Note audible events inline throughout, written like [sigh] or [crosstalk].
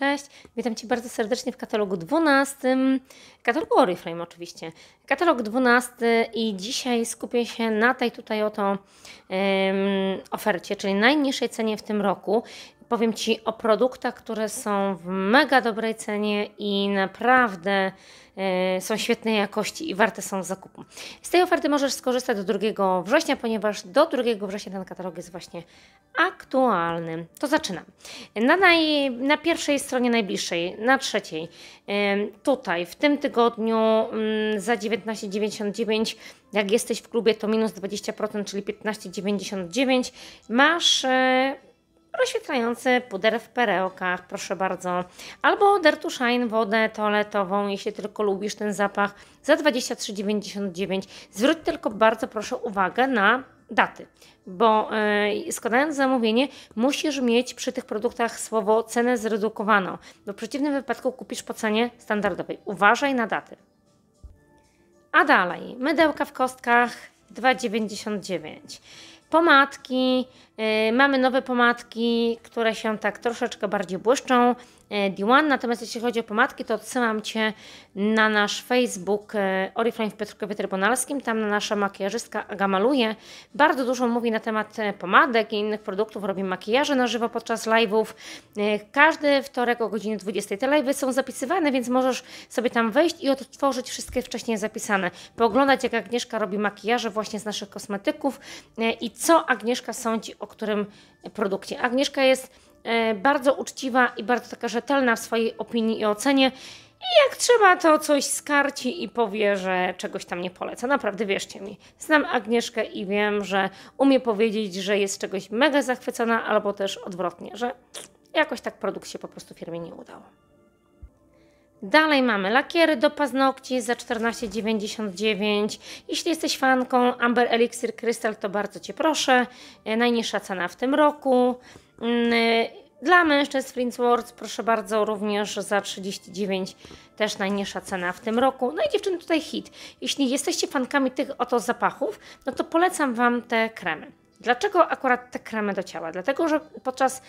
Cześć, witam Cię bardzo serdecznie w katalogu 12, katalogu Oriflame oczywiście. Katalog 12 i dzisiaj skupię się na tej tutaj oto um, ofercie, czyli najniższej cenie w tym roku. Powiem Ci o produktach, które są w mega dobrej cenie i naprawdę e, są świetnej jakości i warte są zakupu. Z tej oferty możesz skorzystać do 2 września, ponieważ do 2 września ten katalog jest właśnie aktualny. To zaczynam. Na, naj, na pierwszej stronie najbliższej, na trzeciej, e, tutaj w tym tygodniu mm, za 19,99 jak jesteś w klubie to minus 20%, czyli 15,99 masz e, oświetlający puder w perełkach, proszę bardzo. Albo Dirt Shine wodę toaletową, jeśli tylko lubisz ten zapach, za 23,99. Zwróć tylko bardzo proszę uwagę na daty, bo yy, składając zamówienie musisz mieć przy tych produktach słowo cenę zredukowaną, bo w przeciwnym wypadku kupisz po cenie standardowej. Uważaj na daty. A dalej, mydełka w kostkach 2,99 pomadki. Y, mamy nowe pomadki, które się tak troszeczkę bardziej błyszczą. E, D1. Natomiast jeśli chodzi o pomadki, to odsyłam Cię na nasz Facebook e, Oriflame w Piotrkowie Trybunalskim. Tam nasza makijażystka Aga Bardzo dużo mówi na temat e, pomadek i innych produktów. Robi makijaże na żywo podczas live'ów. Każdy wtorek o godzinie 20 te live'y są zapisywane, więc możesz sobie tam wejść i odtworzyć wszystkie wcześniej zapisane. Pooglądać jak Agnieszka robi makijaże właśnie z naszych kosmetyków i co Agnieszka sądzi o którym produkcie. Agnieszka jest E, bardzo uczciwa i bardzo taka rzetelna w swojej opinii i ocenie. I jak trzeba, to coś skarci i powie, że czegoś tam nie poleca. Naprawdę wierzcie mi. Znam Agnieszkę i wiem, że umie powiedzieć, że jest czegoś mega zachwycona, albo też odwrotnie, że jakoś tak produkt się po prostu firmie nie udał. Dalej mamy lakiery do paznokci za 14,99. Jeśli jesteś fanką Amber Elixir Crystal, to bardzo Cię proszę. E, najniższa cena w tym roku. Mm, e, dla mężczyzn Flint Flinsworth proszę bardzo również za 39 też najniższa cena w tym roku. No i dziewczyny tutaj hit. Jeśli jesteście fankami tych oto zapachów, no to polecam Wam te kremy. Dlaczego akurat te kremy do ciała? Dlatego, że podczas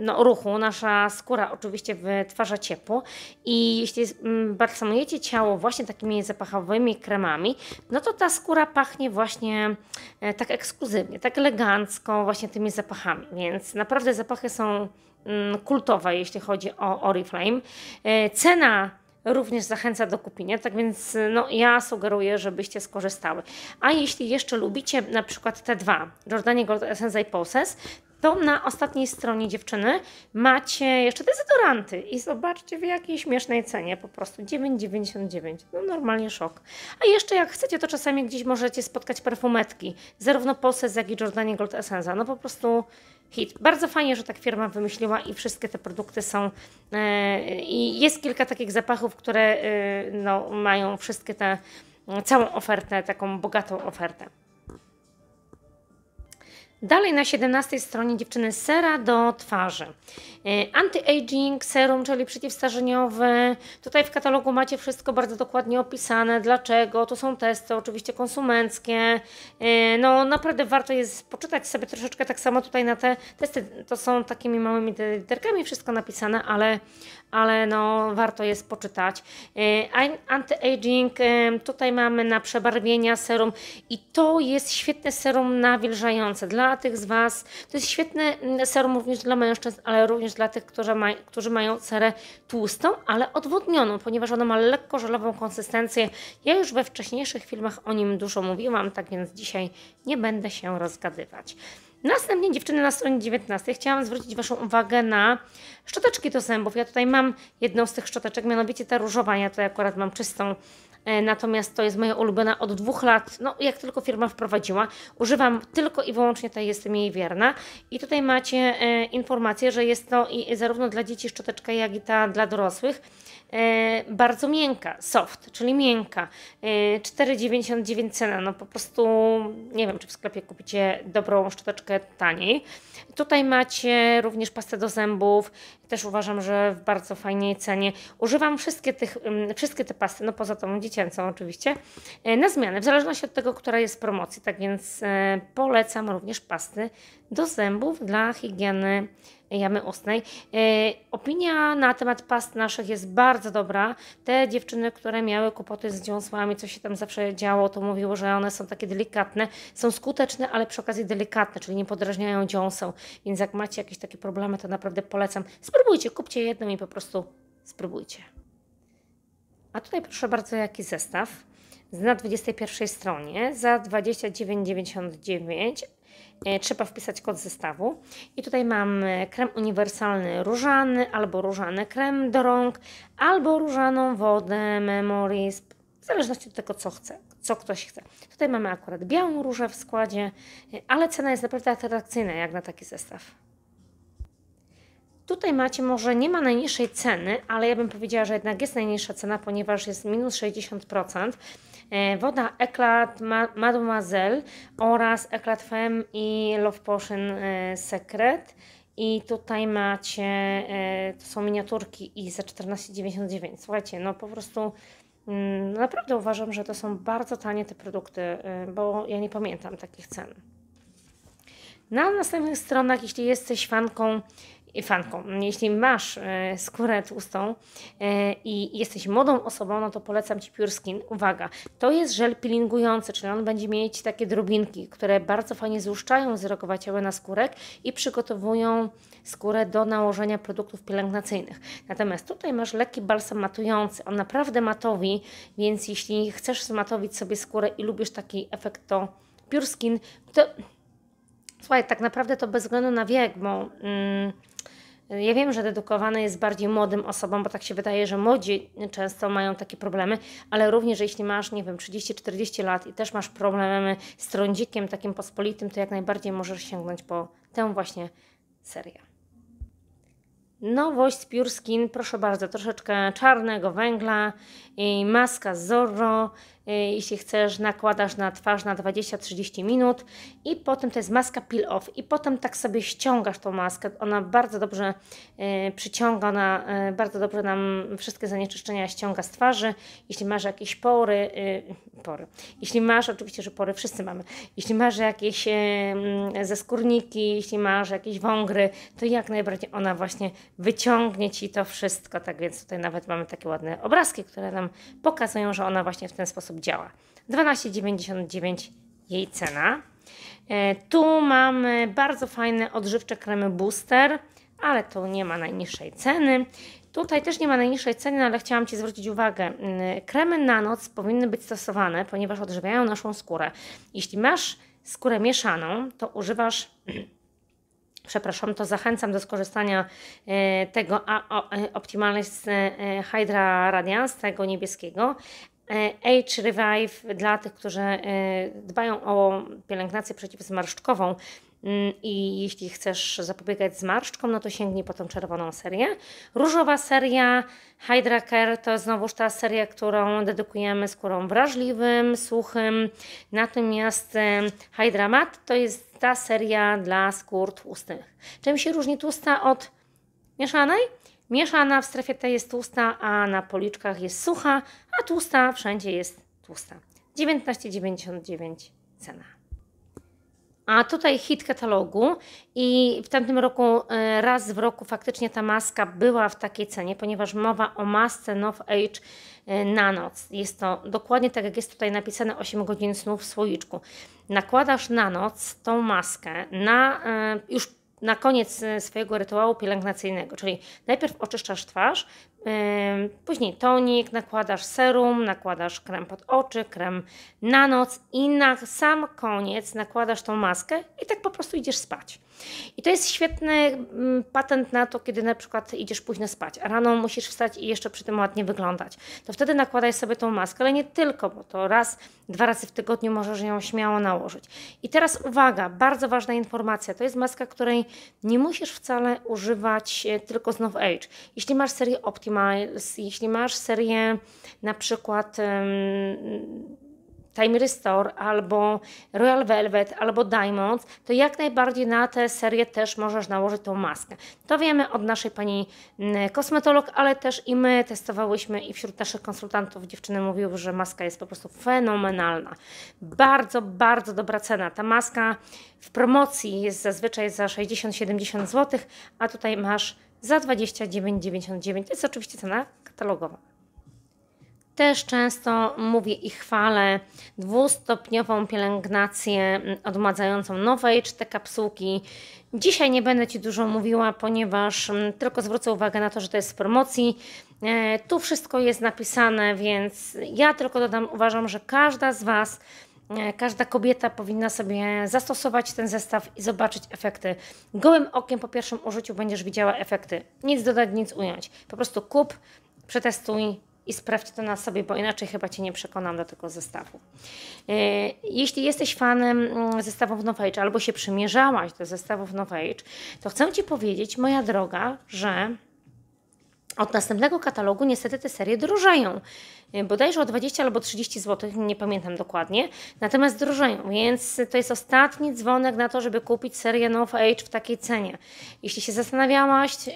no, ruchu nasza skóra oczywiście wytwarza ciepło i jeśli mm, balsamujecie ciało właśnie takimi zapachowymi kremami, no to ta skóra pachnie właśnie e, tak ekskluzywnie, tak elegancko właśnie tymi zapachami, więc naprawdę zapachy są mm, kultowe, jeśli chodzi o Oriflame. E, cena również zachęca do kupienia, tak więc no, ja sugeruję, żebyście skorzystały. A jeśli jeszcze lubicie na przykład te dwa, Jordanie Gold Essence i Poses, to na ostatniej stronie dziewczyny macie jeszcze dezodoranty i zobaczcie w jakiej śmiesznej cenie, po prostu 9,99, no normalnie szok. A jeszcze jak chcecie, to czasami gdzieś możecie spotkać perfumetki, zarówno Poses, jak i Jordanie Gold Essence, no po prostu hit. Bardzo fajnie, że tak firma wymyśliła i wszystkie te produkty są e, i jest kilka takich zapachów, które e, no, mają wszystkie te całą ofertę, taką bogatą ofertę. Dalej na 17 stronie dziewczyny sera do twarzy. E, anti-aging, serum, czyli przeciwstarzeniowy. Tutaj w katalogu macie wszystko bardzo dokładnie opisane, dlaczego. To są testy oczywiście konsumenckie. E, no naprawdę warto jest poczytać sobie troszeczkę tak samo tutaj na te testy. To są takimi małymi literkami wszystko napisane, ale ale no warto jest poczytać. E, anti-aging, e, tutaj mamy na przebarwienia serum i to jest świetne serum nawilżające dla tych z Was. To jest świetne mm, serum również dla mężczyzn, ale również dla tych, którzy, ma, którzy mają cerę tłustą, ale odwodnioną, ponieważ ono ma lekko żelową konsystencję. Ja już we wcześniejszych filmach o nim dużo mówiłam, tak więc dzisiaj nie będę się rozgadywać. Następnie dziewczyny na stronie 19 chciałam zwrócić Waszą uwagę na szczoteczki do zębów. Ja tutaj mam jedną z tych szczoteczek, mianowicie ta różowa, ja tutaj akurat mam czystą e, Natomiast to jest moja ulubiona od dwóch lat, no jak tylko firma wprowadziła. Używam tylko i wyłącznie tej, jestem jej wierna. I tutaj macie e, informację, że jest to i zarówno dla dzieci szczoteczka, jak i ta dla dorosłych. E, bardzo miękka, soft, czyli miękka. 4,99 e, cena, no po prostu nie wiem, czy w sklepie kupicie dobrą szczoteczkę taniej. Tutaj macie również pastę do zębów, też uważam, że w bardzo fajnej cenie. Używam wszystkie, tych, mm, wszystkie te pasty, no poza tą dziecięcą oczywiście, e, na zmianę, w zależności od tego, która jest w promocji. Tak więc e, polecam również pasty do zębów dla higieny jamy ustnej. E, opinia na temat past naszych jest bardzo dobra. Te dziewczyny, które miały kłopoty z dziąsłami, co się tam zawsze działo, to mówiło, że one są takie delikatne, są skuteczne, ale przy okazji delikatne, czyli nie podrażniają dziąseł. Więc jak macie jakieś takie problemy, to naprawdę polecam spróbujcie, kupcie jedną i po prostu spróbujcie. A tutaj proszę bardzo, jaki zestaw. Na 21 stronie za 29,99 e, trzeba wpisać kod zestawu. I tutaj mam e, krem uniwersalny różany, albo różany krem do rąk, albo różaną wodę Memories, w zależności od tego, co chce, co ktoś chce. Tutaj mamy akurat białą różę w składzie, e, ale cena jest naprawdę atrakcyjna jak na taki zestaw. Tutaj macie może nie ma najniższej ceny, ale ja bym powiedziała, że jednak jest najniższa cena, ponieważ jest minus 60%. E, woda Eclat Mademoiselle oraz Eclat Femme i Love Potion e, Secret. I tutaj macie, e, to są miniaturki i za 14,99. Słuchajcie, no po prostu mm, naprawdę uważam, że to są bardzo tanie te produkty, bo ja nie pamiętam takich cen. Na następnych stronach, jeśli jesteś fanką fanką. No, jeśli masz e, skórę tłustą e, i jesteś młodą osobą, no to polecam Ci Pure Skin. Uwaga, to jest żel peelingujący, czyli on będzie mieć takie drobinki, które bardzo fajnie złuszczają ciała na skórek i przygotowują skórę do nałożenia produktów pielęgnacyjnych. Natomiast tutaj masz lekki balsam matujący. On naprawdę matowi, więc jeśli chcesz zmatowić sobie skórę i lubisz taki efekt, to Pure Skin, to... Słuchaj, tak naprawdę to bez względu na wiek, bo... Mm, ja wiem, że dedukowane jest bardziej młodym osobom, bo tak się wydaje, że młodzi często mają takie problemy, ale również jeśli masz, nie wiem, 30-40 lat i też masz problemy z trądzikiem takim pospolitym, to jak najbardziej możesz sięgnąć po tę właśnie serię. Nowość z Pure Skin, proszę bardzo, troszeczkę czarnego węgla i maska Zorro E, jeśli chcesz, nakładasz na twarz na 20-30 minut i potem to jest maska peel-off i potem tak sobie ściągasz tą maskę. Ona bardzo dobrze e, przyciąga, ona e, bardzo dobrze nam wszystkie zanieczyszczenia ściąga z twarzy. Jeśli masz jakieś pory, pory, jeśli masz, oczywiście, że pory wszyscy mamy, jeśli masz jakieś mm, skórniki, jeśli masz jakieś wągry, to jak najbardziej ona właśnie wyciągnie Ci to wszystko. Tak więc tutaj nawet mamy takie ładne obrazki, które nam pokazują, że ona właśnie w ten sposób sposób działa. 12,99 jej cena. E, tu mamy bardzo fajne odżywcze kremy booster, ale to nie ma najniższej ceny. Tutaj też nie ma najniższej ceny, ale chciałam Ci zwrócić uwagę. Mm, kremy na noc powinny być stosowane, ponieważ odżywiają naszą skórę. Jeśli masz skórę mieszaną, to używasz [clears throat] przepraszam, to zachęcam do skorzystania e, tego e, Optimalist Hydra Radiance, tego niebieskiego, E, Age Revive dla tych, którzy e, dbają o pielęgnację przeciwzmarszczkową mm, i jeśli chcesz zapobiegać zmarszczkom, no to sięgnij po tą czerwoną serię. Różowa seria Hydra Care to znowuż ta seria, którą dedykujemy skórom wrażliwym, suchym. Natomiast e, Hydra Mat to jest ta seria dla skór tłustych. Czym się różni tłusta od mieszanej? mieszana, w strefie tej jest tłusta, a na policzkach jest sucha, a tłusta wszędzie jest tłusta. 19,99 cena. A tutaj hit katalogu i w tamtym roku e, raz w roku faktycznie ta maska była w takiej cenie, ponieważ mowa o masce Nov Age e, na noc. Jest to dokładnie tak jak jest tutaj napisane 8 godzin snu w słoiczku. Nakładasz na noc tą maskę na e, już na koniec e, swojego rytuału pielęgnacyjnego, czyli najpierw oczyszczasz twarz, yy, później tonik, nakładasz serum, nakładasz krem pod oczy, krem na noc i na sam koniec nakładasz tą maskę i tak po prostu idziesz spać. I to jest świetny mm, patent na to, kiedy na przykład idziesz późno spać, a rano musisz wstać i jeszcze przy tym ładnie wyglądać. To wtedy nakładaj sobie tą maskę, ale nie tylko, bo to raz, dwa razy w tygodniu możesz ją śmiało nałożyć. I teraz uwaga, bardzo ważna informacja. To jest maska, której nie musisz wcale używać e, tylko z Now Age. Jeśli masz serię Optimize, jeśli masz serię na przykład... Um, Time Restore, albo Royal Velvet, albo Diamonds, to jak najbardziej na tę serię też możesz nałożyć tą maskę. To wiemy od naszej pani mm, kosmetolog, ale też i my testowałyśmy i wśród naszych konsultantów dziewczyny mówiły, że maska jest po prostu fenomenalna. Bardzo, bardzo dobra cena. Ta maska w promocji jest zazwyczaj za 60-70 zł, a tutaj masz za 29,99. To jest oczywiście cena katalogowa. Też często mówię i chwalę dwustopniową pielęgnację odmładzającą czy te kapsułki. Dzisiaj nie będę Ci dużo mówiła, ponieważ mm, tylko zwrócę uwagę na to, że to jest w promocji. E, tu wszystko jest napisane, więc ja tylko dodam, uważam, że każda z Was e, Każda kobieta powinna sobie zastosować ten zestaw i zobaczyć efekty. Gołym okiem po pierwszym użyciu będziesz widziała efekty. Nic dodać, nic ująć. Po prostu kup, przetestuj, i sprawdź to na sobie, bo inaczej chyba Cię nie przekonam do tego zestawu. E, jeśli jesteś fanem mm, zestawów Nowe Age albo się przymierzałaś do zestawów Nowe Age, to chcę Ci powiedzieć, moja droga, że od następnego katalogu niestety te serie drożeją, e, bodajże o 20 albo 30 zł, nie pamiętam dokładnie, natomiast drożeją, więc to jest ostatni dzwonek na to, żeby kupić serię No Age w takiej cenie. Jeśli się zastanawiałaś, e,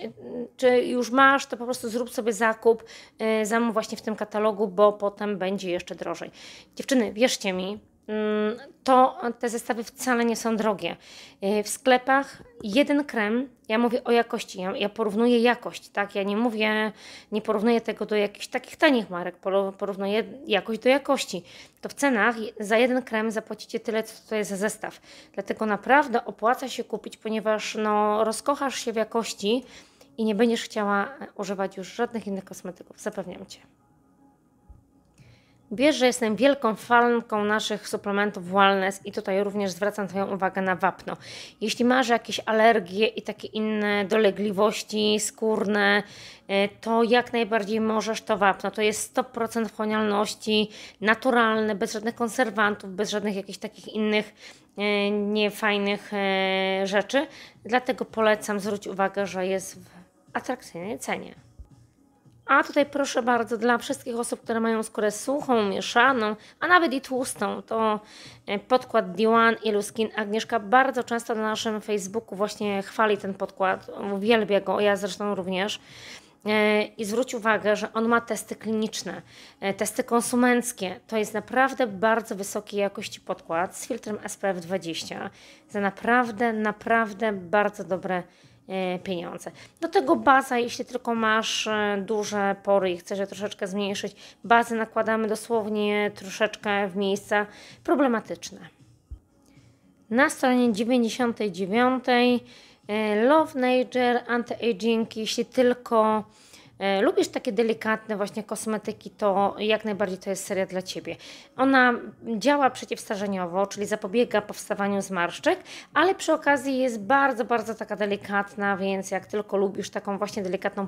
czy już masz, to po prostu zrób sobie zakup, e, zamów właśnie w tym katalogu, bo potem będzie jeszcze drożej. Dziewczyny, wierzcie mi, Mm, to te zestawy wcale nie są drogie. E, w sklepach jeden krem, ja mówię o jakości, ja, ja, porównuję jakość, tak? Ja nie mówię, nie porównuję tego do jakichś takich tanich marek, porównuję jakość do jakości. To w cenach za jeden krem zapłacicie tyle, co to jest za zestaw. Dlatego naprawdę opłaca się kupić, ponieważ no, rozkochasz się w jakości i nie będziesz chciała używać już żadnych innych kosmetyków, zapewniam Cię. Wiesz, że jestem wielką fanką naszych suplementów wellness i tutaj również zwracam Twoją uwagę na wapno. Jeśli masz jakieś alergie i takie inne dolegliwości skórne, e, to jak najbardziej możesz to wapno. To jest 100% wchłanialności, naturalne, bez żadnych konserwantów, bez żadnych jakichś takich innych e, niefajnych e, rzeczy. Dlatego polecam, zwróć uwagę, że jest w atrakcyjnej cenie. A tutaj proszę bardzo, dla wszystkich osób, które mają skórę suchą, mieszaną, a nawet i tłustą, to e, podkład Diwan i Skin Agnieszka bardzo często na naszym Facebooku właśnie chwali ten podkład, uwielbia go, ja zresztą również e, i zwróć uwagę, że on ma testy kliniczne, e, testy konsumenckie. To jest naprawdę bardzo wysokiej jakości podkład z filtrem SPF 20 za naprawdę, naprawdę bardzo dobre E, pieniądze. Do tego baza, jeśli tylko masz e, duże pory i chcesz je troszeczkę zmniejszyć, bazę nakładamy dosłownie troszeczkę w miejsca problematyczne. Na stronie 99 e, Love Nature Anti-Aging, jeśli tylko E, lubisz takie delikatne właśnie kosmetyki, to jak najbardziej to jest seria dla Ciebie. Ona działa przeciwstarzeniowo, czyli zapobiega powstawaniu zmarszczek, ale przy okazji jest bardzo, bardzo taka delikatna, więc jak tylko lubisz taką właśnie delikatną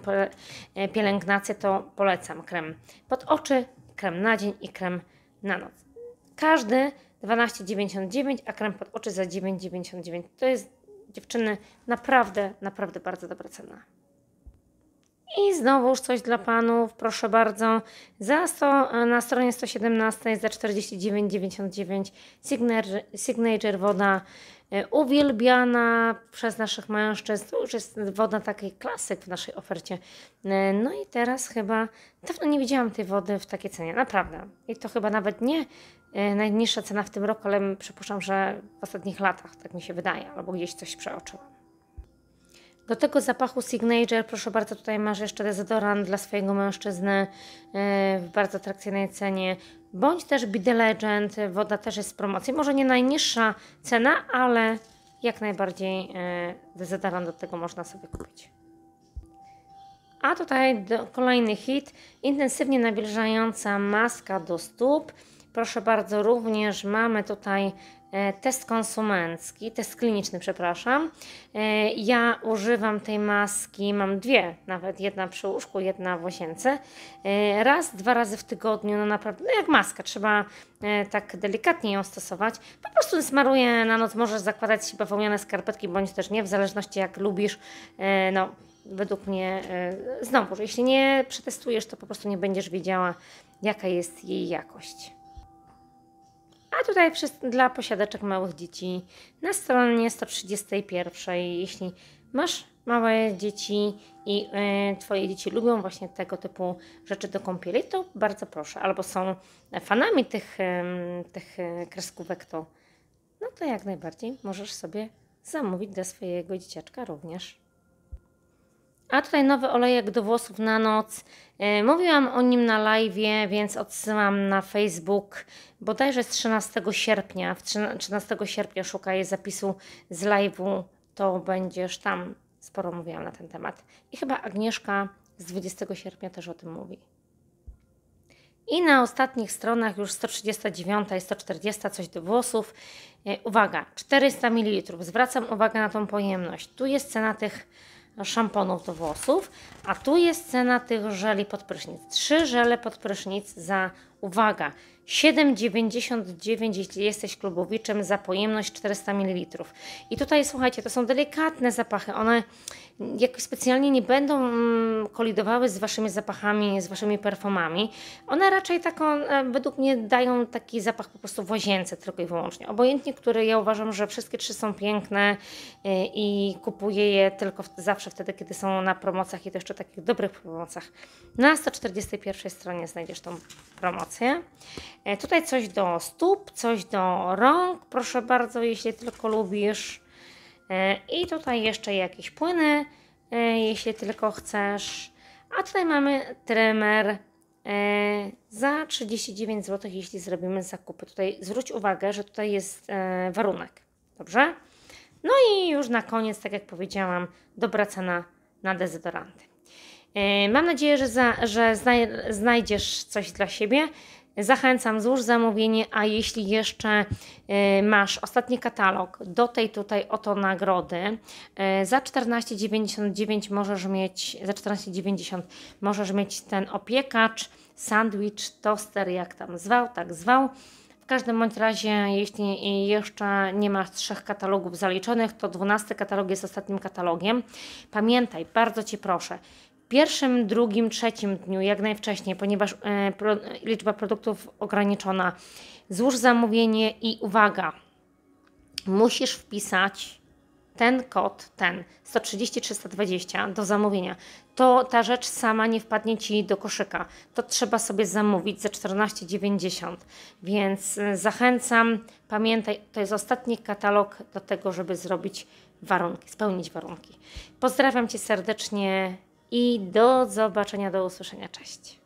e, pielęgnację, to polecam krem pod oczy, krem na dzień i krem na noc. Każdy 12,99, a krem pod oczy za 9,99. To jest dziewczyny naprawdę, naprawdę bardzo dobra cena. I znowuż coś dla panów, proszę bardzo, za 100, na stronie 117 za 49,99 signature, signature woda e, uwielbiana przez naszych mężczyzn. To już jest woda taki klasyk w naszej ofercie. E, no i teraz chyba dawno nie widziałam tej wody w takiej cenie, naprawdę. I to chyba nawet nie e, najniższa cena w tym roku, ale przypuszczam, że w ostatnich latach, tak mi się wydaje, albo gdzieś coś przeoczyłam. Do tego zapachu Signature, proszę bardzo, tutaj masz jeszcze dezodorant dla swojego mężczyzny e, w bardzo atrakcyjnej cenie. Bądź też Be The Legend, woda też jest z promocji. Może nie najniższa cena, ale jak najbardziej e, dezodorant do tego można sobie kupić. A tutaj kolejny hit, intensywnie nawilżająca maska do stóp. Proszę bardzo, również mamy tutaj e, test konsumencki, test kliniczny, przepraszam. E, ja używam tej maski, mam dwie, nawet jedna przy łóżku, jedna w łazience. E, raz, dwa razy w tygodniu, no naprawdę, no jak maska, trzeba tak delikatnie ją stosować. Po prostu smaruję na noc, możesz zakładać się bawełniane skarpetki, bądź też nie, w zależności jak lubisz, no według mnie, znowu, jeśli nie przetestujesz, to po prostu nie będziesz wiedziała, jaka jest jej jakość a tutaj dla posiadaczek małych dzieci na stronie 131, jeśli masz małe dzieci i e, Twoje dzieci lubią właśnie tego typu rzeczy do kąpieli, to bardzo proszę. Albo są fanami tych, tych e, kreskówek, to no to jak najbardziej możesz sobie zamówić dla swojego dzieciaczka również. A tutaj nowy olejek do włosów na noc. E, mówiłam o nim na live, więc odsyłam na Facebook bodajże z 13 sierpnia. W 13 sierpnia szukaję zapisu z live'u, to będziesz tam. Sporo mówiłam na ten temat. I chyba Agnieszka z 20 sierpnia też o tym mówi. I na ostatnich stronach już 139 i 140 coś do włosów. E, uwaga, 400 ml. Zwracam uwagę na tą pojemność. Tu jest cena tych szamponów do włosów, a tu jest cena tych żeli pod prysznic. 3 żele pod prysznic za, uwaga, 7,99 jeśli jesteś klubowiczem za pojemność 400 ml. I tutaj słuchajcie, to są delikatne zapachy, one jakoś specjalnie nie będą mm, kolidowały z waszymi zapachami, z waszymi perfumami. One raczej taką, e, według mnie, dają taki zapach po prostu w łazience tylko i wyłącznie. Obojętnie, które ja uważam, że wszystkie trzy są piękne e, i kupuję je tylko zawsze wtedy, kiedy są na promocjach i to jeszcze takich dobrych promocjach. Na 141 stronie znajdziesz tą promocję. E, tutaj coś do stóp, coś do rąk. Proszę bardzo, jeśli tylko lubisz E, I tutaj jeszcze jakieś płyny, e, jeśli tylko chcesz. A tutaj mamy trymer e, za 39 zł, jeśli zrobimy zakupy. Tutaj zwróć uwagę, że tutaj jest warunek. Dobrze? No i już na koniec, tak jak powiedziałam, dobra cena na dezodoranty. Mam nadzieję, że, za, że znajdziesz coś dla siebie. Zachęcam, złóż zamówienie, a jeśli jeszcze e, masz ostatni katalog do tej tutaj oto nagrody, e, za 14,99 możesz mieć za 14,90 możesz mieć ten opiekacz, sandwich, toster, jak tam zwał, tak zwał. W każdym bądź razie, jeśli jeszcze nie masz trzech katalogów zaliczonych, to 12 katalog jest ostatnim katalogiem. Pamiętaj, bardzo Cię proszę, pierwszym, drugim, trzecim dniu, jak najwcześniej, ponieważ e, liczba produktów ograniczona. Złóż zamówienie i uwaga, musisz wpisać ten kod, ten 130 320 do zamówienia, to ta rzecz sama nie wpadnie ci do koszyka. To trzeba sobie zamówić za 14,90. Więc e, zachęcam, pamiętaj, to jest ostatni katalog do tego, żeby zrobić warunki, spełnić warunki. Pozdrawiam cię serdecznie i do zobaczenia, do usłyszenia. Cześć.